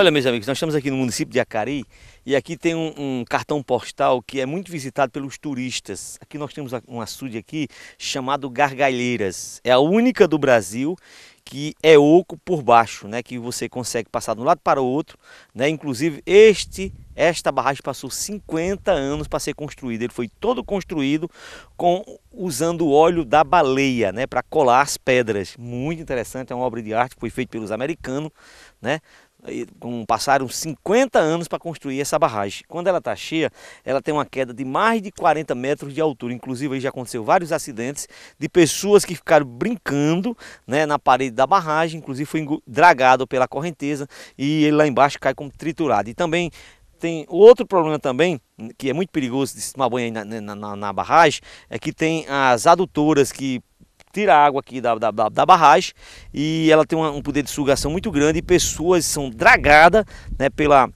Olha, meus amigos, nós estamos aqui no município de Acari e aqui tem um, um, cartão postal que é muito visitado pelos turistas. Aqui nós temos um açude aqui chamado Gargalheiras. É a única do Brasil que é oco por baixo, né? Que você consegue passar de um lado para o outro, né? Inclusive este, esta barragem passou 50 anos para ser construída. Ele foi todo construído com usando o óleo da baleia, né? Para colar as pedras. Muito interessante, é uma obra de arte que foi feita pelos americanos, né? passaram 50 anos para construir essa barragem. Quando ela está cheia, ela tem uma queda de mais de 40 metros de altura. Inclusive, aí já aconteceu vários acidentes de pessoas que ficaram brincando né, na parede da barragem. Inclusive, foi dragado pela correnteza e ele lá embaixo cai como triturado. E também tem outro problema também, que é muito perigoso de se tomar banho na, na, na, barragem, é que tem as adutoras que tira a água aqui da, da, da barragem e ela tem uma, um poder de sugação muito grande e pessoas são dragadas né, pela,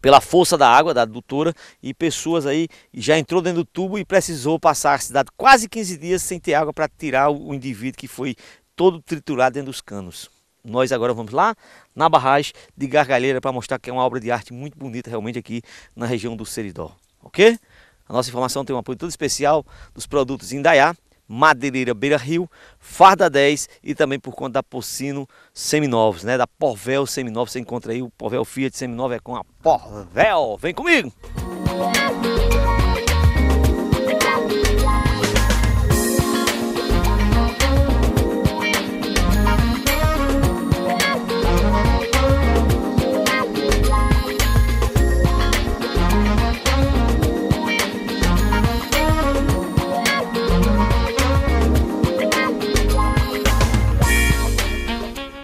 pela força da água, da adutora, e pessoas aí já entrou dentro do tubo e precisou passar a cidade quase 15 dias sem ter água para tirar o, o indivíduo que foi todo triturado dentro dos canos. Nós agora vamos lá na barragem de Gargalheira para mostrar que é uma obra de arte muito bonita realmente aqui na região do Seridó, ok? A nossa informação tem um apoio todo especial dos produtos Indaiá, Madeireira Beira Rio, Farda 10 e também por conta da Porcino Seminovos, né? Da Porvel Seminovos, você encontra aí o Porvel Fiat Seminova é com a Porvel. Vem comigo! Música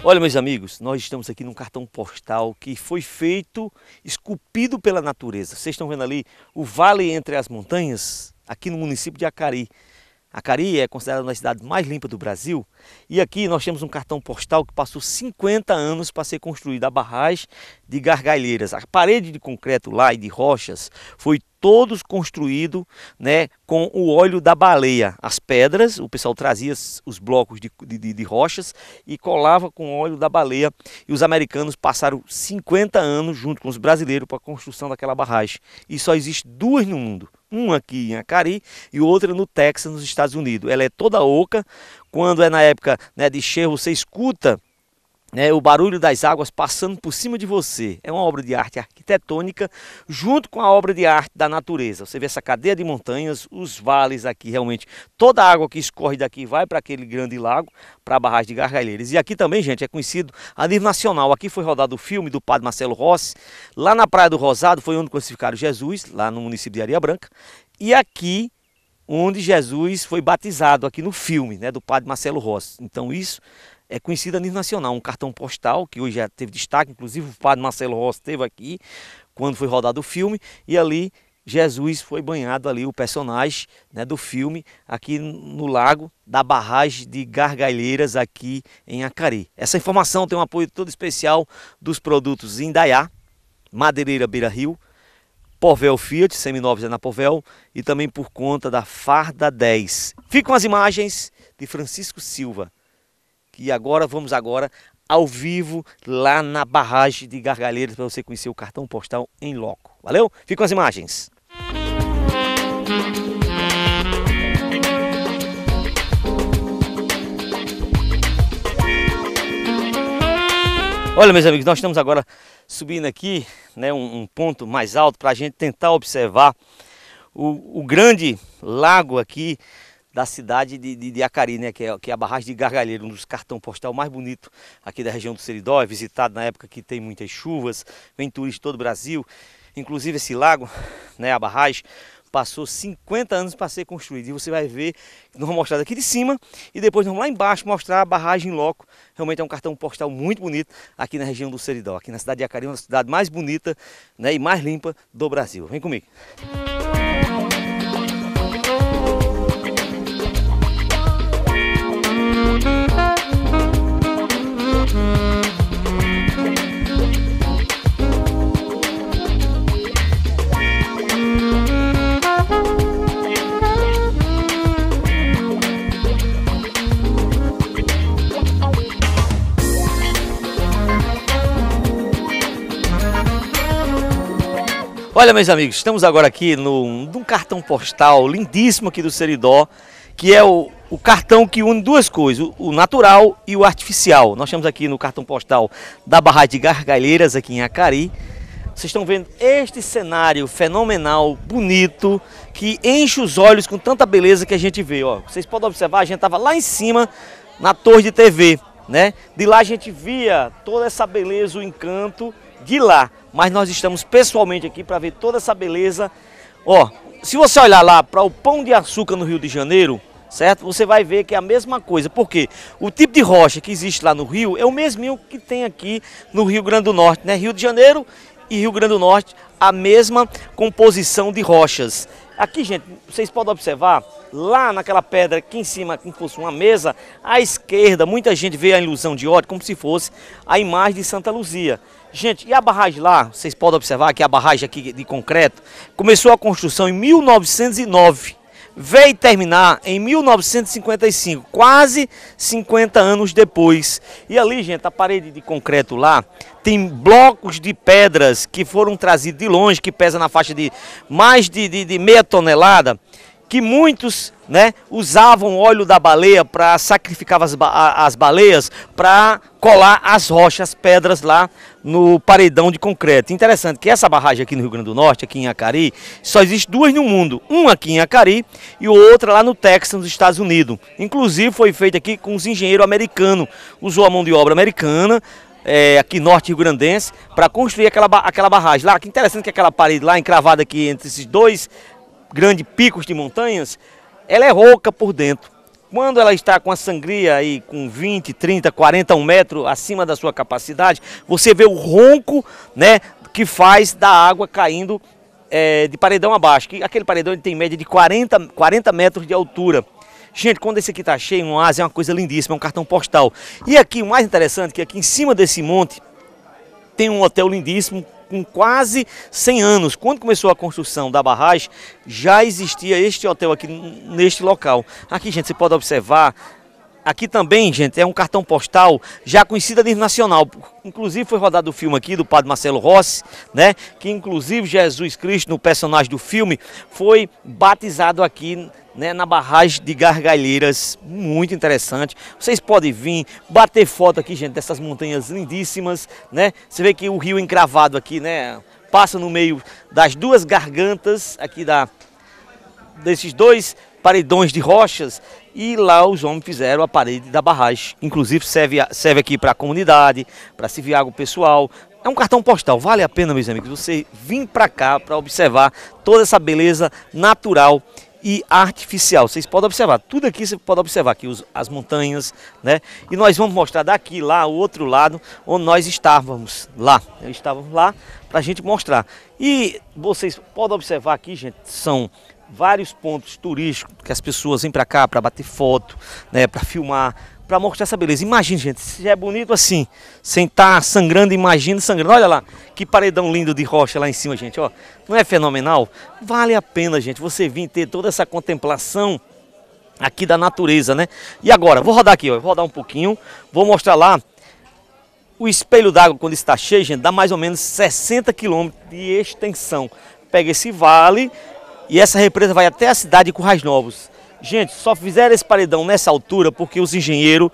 Olha, meus amigos, nós estamos aqui num cartão postal que foi feito, esculpido pela natureza. Vocês estão vendo ali o vale entre as montanhas, aqui no município de Acari. Acari é considerada uma das cidades mais limpas do Brasil. E aqui nós temos um cartão postal que passou 50 anos para ser construída a barragem de Gargalheiras. A parede de concreto lá e de rochas foi todos construído né, com o óleo da baleia. As pedras, o pessoal trazia os blocos de, de, de rochas e colava com óleo da baleia. E os americanos passaram 50 anos junto com os brasileiros para a construção daquela barragem. E só existe duas no mundo, um aqui em Acari e outra no Texas, nos Estados Unidos. Ela é toda oca, quando é na época né, de cheiro, você escuta né, o barulho das águas passando por cima de você. É uma obra de arte arquitetônica junto com a obra de arte da natureza. Você vê essa cadeia de montanhas, os vales aqui realmente. Toda a água que escorre daqui vai para aquele grande lago, para a barragem de Gargalheiras. E aqui também, gente, é conhecido a nível nacional. Aqui foi rodado o filme do padre Marcelo Rossi. Lá na Praia do Rosado foi onde crucificaram Jesus, lá no município de Areia Branca. E aqui onde Jesus foi batizado aqui no filme, né, do padre Marcelo Rossi. Então isso é conhecida a nível nacional, um cartão postal, que hoje já teve destaque, inclusive o padre Marcelo Rossi esteve aqui quando foi rodado o filme, e ali Jesus foi banhado ali, o personagem né, do filme, aqui no lago da barragem de Gargalheiras, aqui em Acari. Essa informação tem um apoio todo especial dos produtos Indaiá, Madeireira Beira Rio, Povel Fiat, seminovos é na Povel, e também por conta da Farda 10. Ficam as imagens de Francisco Silva. E agora vamos agora ao vivo lá na barragem de Gargalheiros para você conhecer o cartão postal em loco. Valeu? Fica com as imagens. Olha, meus amigos, nós estamos agora subindo aqui né, um, um ponto mais alto para a gente tentar observar o, o grande lago aqui da cidade de, de, de Acari, né, que é, que é a barragem de Gargalheiro, um dos cartão postal mais bonito aqui da região do Seridó, é visitado na época que tem muitas chuvas, vem turista de todo o Brasil. Inclusive esse lago, né, a barragem, passou 50 anos para ser construído. E você vai ver, nós vamos mostrar daqui de cima e depois vamos lá embaixo mostrar a barragem loco. Realmente é um cartão postal muito bonito aqui na região do Seridó, aqui na cidade de Acari, uma cidade mais bonita né, e mais limpa do Brasil. Vem comigo. Olha, meus amigos, estamos agora aqui no, num cartão postal lindíssimo aqui do Seridó, que é o, o cartão que une duas coisas, o, o, natural e o artificial. Nós estamos aqui no cartão postal da Barra de Gargalheiras, aqui em Acari. Vocês estão vendo este cenário fenomenal, bonito, que enche os olhos com tanta beleza que a gente vê. Ó. Vocês podem observar, a gente estava lá em cima, na torre de TV. Né? De lá a gente via toda essa beleza, o encanto de lá. Mas nós estamos pessoalmente aqui para ver toda essa beleza. Ó, se você olhar lá para o Pão de Açúcar no Rio de Janeiro, certo? Você vai ver que é a mesma coisa, porque o tipo de rocha que existe lá no Rio é o mesmo que tem aqui no Rio Grande do Norte, né? Rio de Janeiro e Rio Grande do Norte, a mesma composição de rochas. Aqui, gente, vocês podem observar, lá naquela pedra aqui em cima, como fosse uma mesa, à esquerda, muita gente vê a ilusão de ódio como se fosse a imagem de Santa Luzia. Gente, e a barragem lá, vocês podem observar que a barragem aqui de concreto começou a construção em 1909 veio terminar em 1955, quase 50 anos depois. E ali, gente, a parede de concreto lá tem blocos de pedras que foram trazidos de longe, que pesa na faixa de mais de, de, de meia tonelada, que muitos né, usavam óleo da baleia para sacrificar as, ba as baleias para colar as rochas, as pedras lá no paredão de concreto. Interessante que essa barragem aqui no Rio Grande do Norte, aqui em Acari, só existe duas no mundo. Uma aqui em Acari e outra lá no Texas, nos Estados Unidos. Inclusive foi feita aqui com os engenheiros americanos. Usou a mão de obra americana, é, aqui norte Rio Grandense, para construir aquela, aquela barragem lá. Que interessante que aquela parede lá, encravada aqui entre esses dois grandes picos de montanhas, ela é rouca por dentro. Quando ela está com a sangria aí com 20, 30, 40, um metro acima da sua capacidade, você vê o ronco né, que faz da água caindo é, de paredão abaixo. Que aquele paredão ele tem média de 40, 40 metros de altura. Gente, quando esse aqui está cheio, um asa é uma coisa lindíssima, é um cartão postal. E aqui, o mais interessante, é que aqui em cima desse monte tem um hotel lindíssimo, com quase 100 anos. Quando começou a construção da barragem, já existia este hotel aqui neste local. Aqui, gente, você pode observar Aqui também, gente, é um cartão postal já conhecido a nível nacional. Inclusive foi rodado o filme aqui do Padre Marcelo Rossi, né? Que inclusive Jesus Cristo, no personagem do filme, foi batizado aqui né, na barragem de Gargalheiras, muito interessante. Vocês podem vir, bater foto aqui, gente, dessas montanhas lindíssimas, né? Você vê que o rio encravado aqui, né, passa no meio das duas gargantas aqui da desses dois paredões de rochas e lá os homens fizeram a parede da barragem. Inclusive serve, serve aqui para a comunidade, para se viar o pessoal, é um cartão postal, vale a pena, meus amigos, você vir para cá para observar toda essa beleza natural e artificial. Vocês podem observar, tudo aqui você pode observar aqui os, as montanhas, né? E nós vamos mostrar daqui lá o outro lado onde nós estávamos lá. estávamos lá para a gente mostrar. E vocês podem observar aqui, gente, são vários pontos turísticos que as pessoas vêm para cá para bater foto, né, para filmar, para mostrar essa beleza. Imagina, gente, se é bonito assim, sem estar sangrando, imagina sangrando. Olha lá, que paredão lindo de rocha lá em cima, gente, ó. Não é fenomenal? Vale a pena, gente, você vir ter toda essa contemplação aqui da natureza, né? E agora, vou rodar aqui, ó, vou rodar um pouquinho, vou mostrar lá o espelho d'água, quando está cheio, gente, dá mais ou menos 60 quilômetros de extensão. Pega esse vale e essa represa vai até a cidade de Currais Novos. Gente, só fizeram esse paredão nessa altura porque os engenheiros,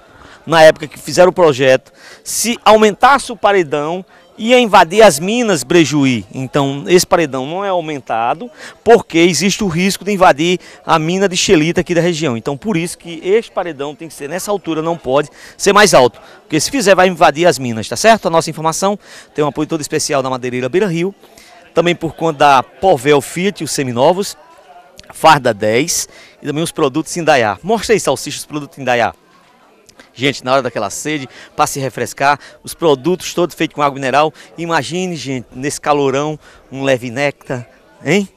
na época que fizeram o projeto, se aumentasse o paredão, ia invadir as minas Brejuí. Então, esse paredão não é aumentado, porque existe o risco de invadir a mina de xelita aqui da região. Então, por isso que este paredão tem que ser nessa altura, não pode ser mais alto. Porque se fizer, vai invadir as minas, tá certo? A nossa informação tem um apoio todo especial da Madeireira Beira Rio, também por conta da Povel Fiat, os seminovos, farda 10 e também os produtos Indaiá. Mostra aí, salsicha, os produtos Indaiá. Gente, na hora daquela sede, para se refrescar, os produtos todos feitos com água mineral. Imagine, gente, nesse calorão, um leve néctar, hein?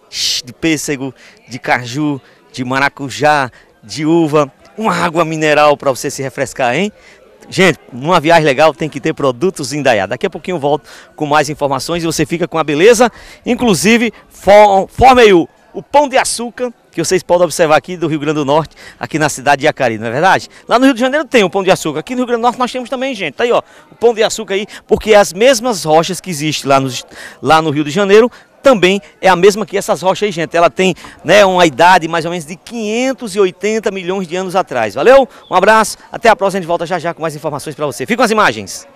De pêssego, de caju, de maracujá, de uva, uma água mineral para você se refrescar, hein? Gente, numa viagem legal tem que ter produtos Indaiá. Daqui a pouquinho eu volto com mais informações e você fica com a beleza. Inclusive, forme aí o o pão de açúcar, que vocês podem observar aqui do Rio Grande do Norte, aqui na cidade de Acari, não é verdade? Lá no Rio de Janeiro tem o pão de açúcar, aqui no Rio Grande do Norte nós temos também, gente. Tá aí, ó, o pão de açúcar aí, porque é as mesmas rochas que existem lá, lá no Rio de Janeiro, também é a mesma que essas rochas aí, gente. Ela tem né, uma idade mais ou menos de 580 milhões de anos atrás. Valeu? Um abraço, até a próxima, a gente volta já já com mais informações para você. Fica com as imagens.